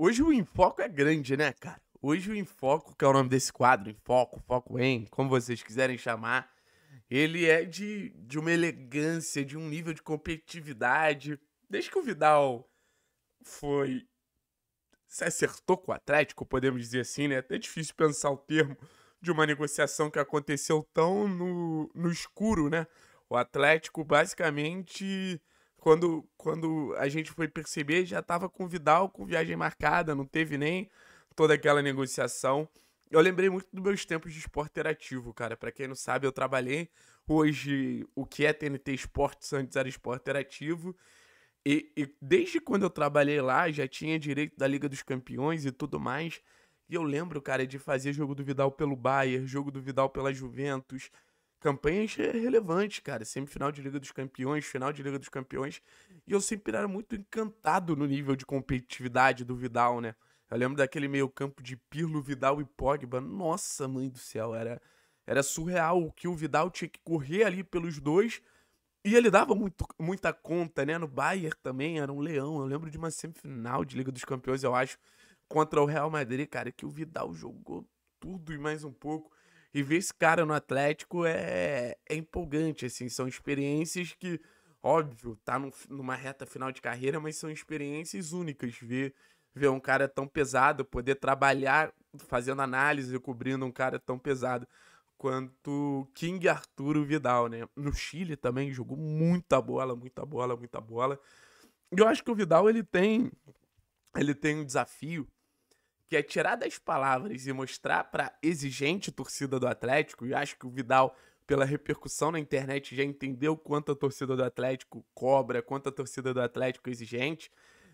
Hoje o enfoco é grande, né, cara? Hoje o enfoco, que é o nome desse quadro, enfoco, foco em, como vocês quiserem chamar, ele é de, de uma elegância, de um nível de competitividade. Desde que o Vidal foi se acertou com o Atlético, podemos dizer assim, né? É até difícil pensar o termo de uma negociação que aconteceu tão no, no escuro, né? O Atlético basicamente quando, quando a gente foi perceber, já estava com Vidal com viagem marcada, não teve nem toda aquela negociação. Eu lembrei muito dos meus tempos de esporte interativo, cara. Para quem não sabe, eu trabalhei hoje o que é TNT Esportes, antes era esporte interativo. E, e, desde quando eu trabalhei lá, já tinha direito da Liga dos Campeões e tudo mais. E eu lembro, cara, de fazer jogo do Vidal pelo Bayern, jogo do Vidal pela Juventus, campanhas é relevante, cara. Semifinal de Liga dos Campeões, final de Liga dos Campeões. E eu sempre era muito encantado no nível de competitividade do Vidal, né? Eu lembro daquele meio-campo de Pirlo, Vidal e Pogba. Nossa, mãe do céu, era, era surreal o que o Vidal tinha que correr ali pelos dois. E ele dava muito, muita conta, né? No Bayern também era um leão. Eu lembro de uma semifinal de Liga dos Campeões, eu acho, contra o Real Madrid, cara, que o Vidal jogou tudo e mais um pouco. E ver esse cara no Atlético é, é empolgante, assim. São experiências que, óbvio, tá numa reta final de carreira, mas são experiências únicas. Ver, ver um cara tão pesado, poder trabalhar fazendo análise, cobrindo um cara tão pesado quanto King Arturo Vidal, né? No Chile também jogou muita bola, muita bola, muita bola. E eu acho que o Vidal ele tem ele tem um desafio que é tirar das palavras e mostrar para exigente torcida do Atlético, e acho que o Vidal, pela repercussão na internet, já entendeu quanto a torcida do Atlético cobra, quanto a torcida do Atlético é exigente,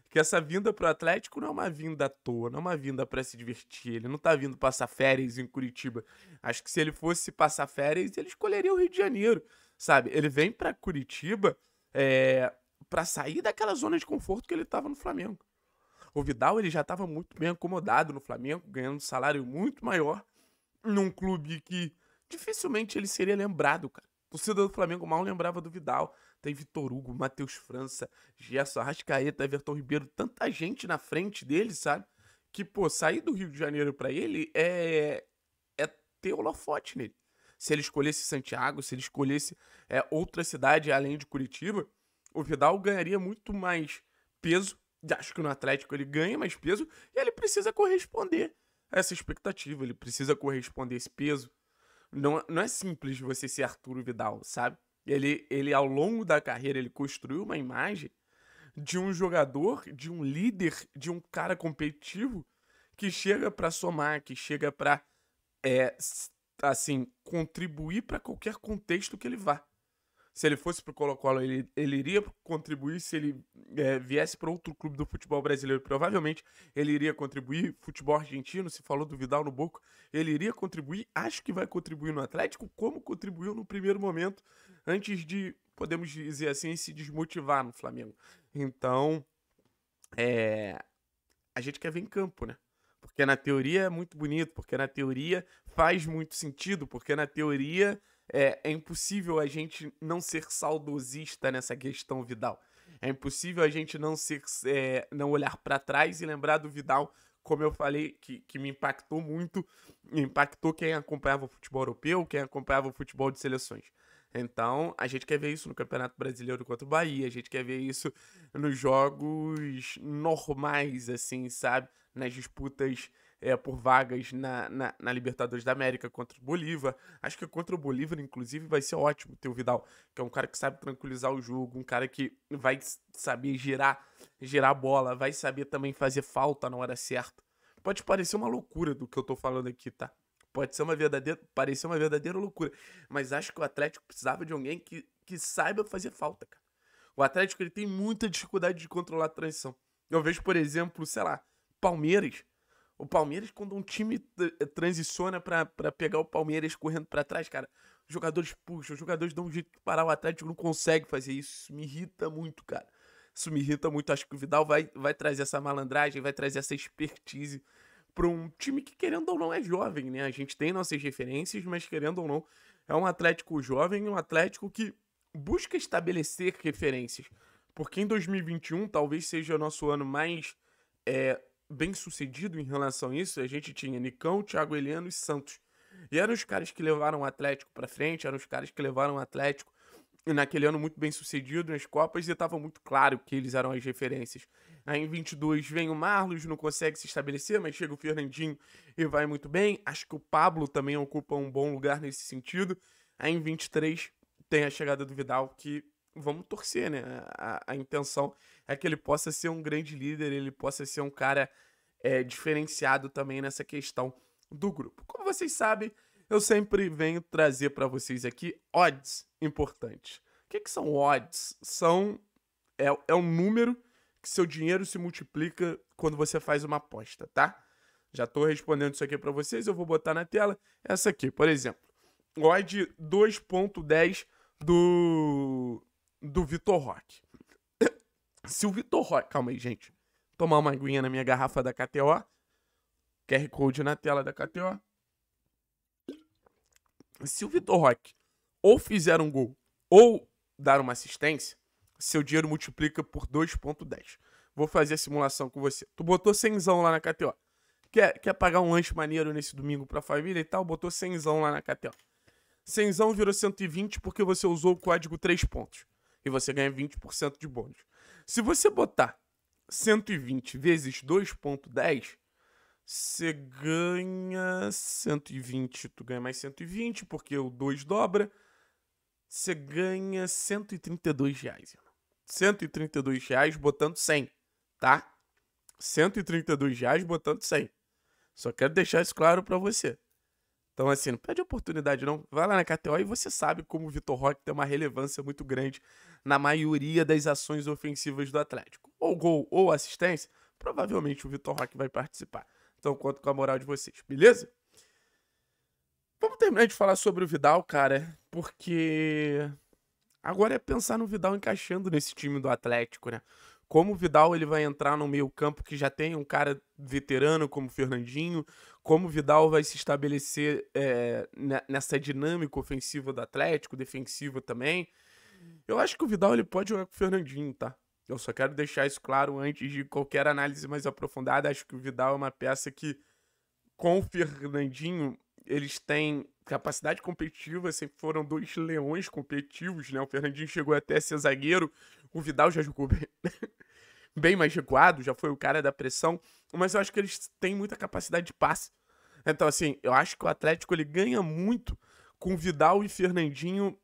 que essa vinda pro Atlético não é uma vinda à toa, não é uma vinda para se divertir. Ele não tá vindo passar férias em Curitiba. Acho que se ele fosse passar férias, ele escolheria o Rio de Janeiro, sabe? Ele vem para Curitiba é, eh, para sair daquela zona de conforto que ele tava no Flamengo. O Vidal ele já estava muito bem acomodado no Flamengo, ganhando um salário muito maior num clube que dificilmente ele seria lembrado, cara. Torcida do Flamengo mal lembrava do Vidal. Tem Vitor Hugo, Matheus França, Gerson Arrascaeta, Everton Ribeiro, tanta gente na frente dele, sabe? Que, pô, sair do Rio de Janeiro para ele é é ter holofote nele. Se ele escolhesse Santiago, se ele escolhesse é, outra cidade além de Curitiba, o Vidal ganharia muito mais peso acho que no Atlético ele ganha mais peso e ele precisa corresponder a essa expectativa, ele precisa corresponder a esse peso. Não, não é simples você ser Arturo Vidal, sabe? Ele, ele, ao longo da carreira, ele construiu uma imagem de um jogador, de um líder, de um cara competitivo que chega para somar, que chega para, é, assim, contribuir para qualquer contexto que ele vá se ele fosse pro Colo-Colo, ele, ele iria contribuir. Se ele é, viesse para outro clube do futebol brasileiro, provavelmente ele iria contribuir. Futebol argentino, se falou do Vidal no Boca, ele iria contribuir. Acho que vai contribuir no Atlético, como contribuiu no primeiro momento, antes de, podemos dizer assim, se desmotivar no Flamengo. Então, é, a gente quer ver em campo, né? Porque na teoria é muito bonito, porque na teoria faz muito sentido, porque na teoria é, é impossível a gente não ser saudosista nessa questão Vidal. É impossível a gente não ser, é, não olhar para trás e lembrar do Vidal, como eu falei, que, que me impactou muito, impactou quem acompanhava o futebol europeu, quem acompanhava o futebol de seleções. Então, a gente quer ver isso no Campeonato Brasileiro contra o Bahia, a gente quer ver isso nos jogos normais, assim, sabe? Nas disputas é, por vagas na, na, na, Libertadores da América contra o Bolívar. Acho que contra o Bolívar, inclusive, vai ser ótimo ter o Vidal, que é um cara que sabe tranquilizar o jogo, um cara que vai saber girar, girar a bola, vai saber também fazer falta na hora certa. Pode parecer uma loucura do que eu tô falando aqui, tá? Pode ser uma verdadeira, parecer uma verdadeira loucura, mas acho que o Atlético precisava de alguém que, que saiba fazer falta, cara. O Atlético ele tem muita dificuldade de controlar a transição. Eu vejo, por exemplo, sei lá, Palmeiras o Palmeiras, quando um time eh, eh, transiciona para pegar o Palmeiras correndo para trás, cara, os jogadores puxam, os jogadores dão um jeito de parar o Atlético, não consegue fazer isso. Isso me irrita muito, cara. Isso me irrita muito. Acho que o Vidal vai, vai trazer essa malandragem, vai trazer essa expertise para um time que, querendo ou não, é jovem, né? A gente tem nossas referências, mas querendo ou não, é um Atlético jovem, um Atlético que busca estabelecer referências. Porque em 2021 talvez seja o nosso ano mais é, bem sucedido em relação a isso, a gente tinha Nicão, Thiago Heleno e Santos. E eram os caras que levaram o Atlético para frente, eram os caras que levaram o Atlético naquele ano muito bem sucedido nas Copas e estava muito claro que eles eram as referências. Aí em 22 vem o Marlos, não consegue se estabelecer, mas chega o Fernandinho e vai muito bem. Acho que o Pablo também ocupa um bom lugar nesse sentido. Aí em 23 tem a chegada do Vidal, que vamos torcer, né? A, a, intenção é que ele possa ser um grande líder, ele possa ser um cara é, diferenciado também nessa questão do grupo. Como vocês sabem, eu sempre venho trazer para vocês aqui odds importantes. O que, que são odds? São é, é um número que seu dinheiro se multiplica quando você faz uma aposta, tá? Já estou respondendo isso aqui para vocês, eu vou botar na tela essa aqui, por exemplo. Odd 2.10 do do Vitor Roque. Se o Vitor Roque. Calma aí, gente. Tomar uma aguinha na minha garrafa da KTO. QR Code na tela da KTO. Se o Vitor Roque ou fizer um gol ou dar uma assistência, seu dinheiro multiplica por 2,10. Vou fazer a simulação com você. Tu botou 100 lá na KTO. Quer, quer pagar um lanche maneiro nesse domingo pra família e tal? Botou 100 lá na KTO. 100 virou 120 porque você usou o código 3 pontos e você ganha 20% de bônus. Se você botar 120 vezes 2.10, você ganha 120, tu ganha mais 120, porque o 2 dobra, você ganha 132 reais. 132 reais botando 100, tá? 132 reais botando 100. Só quero deixar isso claro para você. Então, assim, não perde oportunidade, não. Vai lá na KTO e você sabe como o Vitor Roque tem uma relevância muito grande na maioria das ações ofensivas do Atlético. Ou gol ou assistência, provavelmente o Vitor Roque vai participar. Então, conto com a moral de vocês, beleza? Vamos terminar de falar sobre o Vidal, cara, porque agora é pensar no Vidal encaixando nesse time do Atlético, né? como o Vidal ele vai entrar no meio campo que já tem um cara veterano como o Fernandinho, como o Vidal vai se estabelecer é, nessa dinâmica ofensiva do Atlético, defensiva também. Eu acho que o Vidal ele pode jogar com o Fernandinho, tá? Eu só quero deixar isso claro antes de qualquer análise mais aprofundada. Acho que o Vidal é uma peça que, com o Fernandinho, eles têm capacidade competitiva, sempre foram dois leões competitivos, né? O Fernandinho chegou até a ser zagueiro, o Vidal já jogou bem, bem mais recuado, já foi o cara da pressão, mas eu acho que eles têm muita capacidade de passe. Então, assim, eu acho que o Atlético ele ganha muito com Vidal e Fernandinho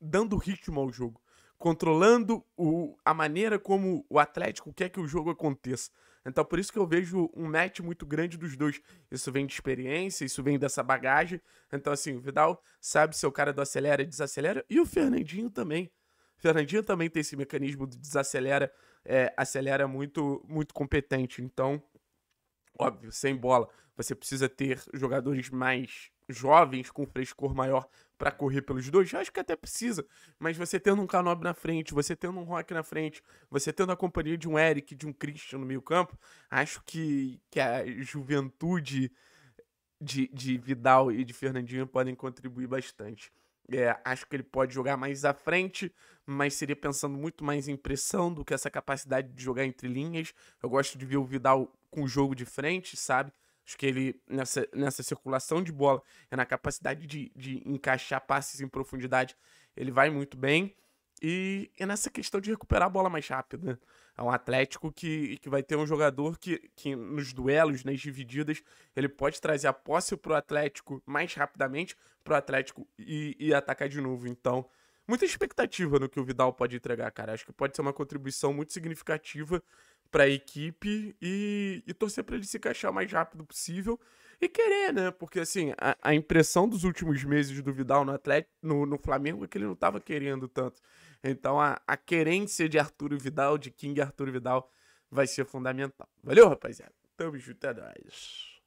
dando ritmo ao jogo, controlando o, a maneira como o Atlético quer que o jogo aconteça. Então por isso que eu vejo um match muito grande dos dois. Isso vem de experiência, isso vem dessa bagagem. Então assim, o Vidal sabe ser o cara do acelera e desacelera e o Fernandinho também. O Fernandinho também tem esse mecanismo de desacelera, é, acelera muito, muito competente. Então, óbvio, sem bola, você precisa ter jogadores mais jovens com frescor maior para correr pelos dois, acho que até precisa, mas você tendo um Canob na frente, você tendo um Rock na frente, você tendo a companhia de um Eric, de um Christian no meio campo, acho que, que a juventude de, de Vidal e de Fernandinho podem contribuir bastante. É, acho que ele pode jogar mais à frente, mas seria pensando muito mais em pressão do que essa capacidade de jogar entre linhas. Eu gosto de ver o Vidal com o jogo de frente, sabe? Acho que ele, nessa, nessa circulação de bola, é na capacidade de, de encaixar passes em profundidade, ele vai muito bem. E é nessa questão de recuperar a bola mais rápida. Né? É um Atlético que, que vai ter um jogador que, que nos duelos, nas divididas, ele pode trazer a posse o Atlético mais rapidamente para o Atlético e, e atacar de novo. Então, muita expectativa no que o Vidal pode entregar, cara. Acho que pode ser uma contribuição muito significativa para a equipe e, e torcer para ele se encaixar o mais rápido possível e querer, né? Porque assim, a, a impressão dos últimos meses do Vidal no Atlético, no, no Flamengo é que ele não estava querendo tanto. Então a, a querência de Arturo Vidal, de King Arturo Vidal, vai ser fundamental. Valeu, rapaziada. Tamo junto, até nós.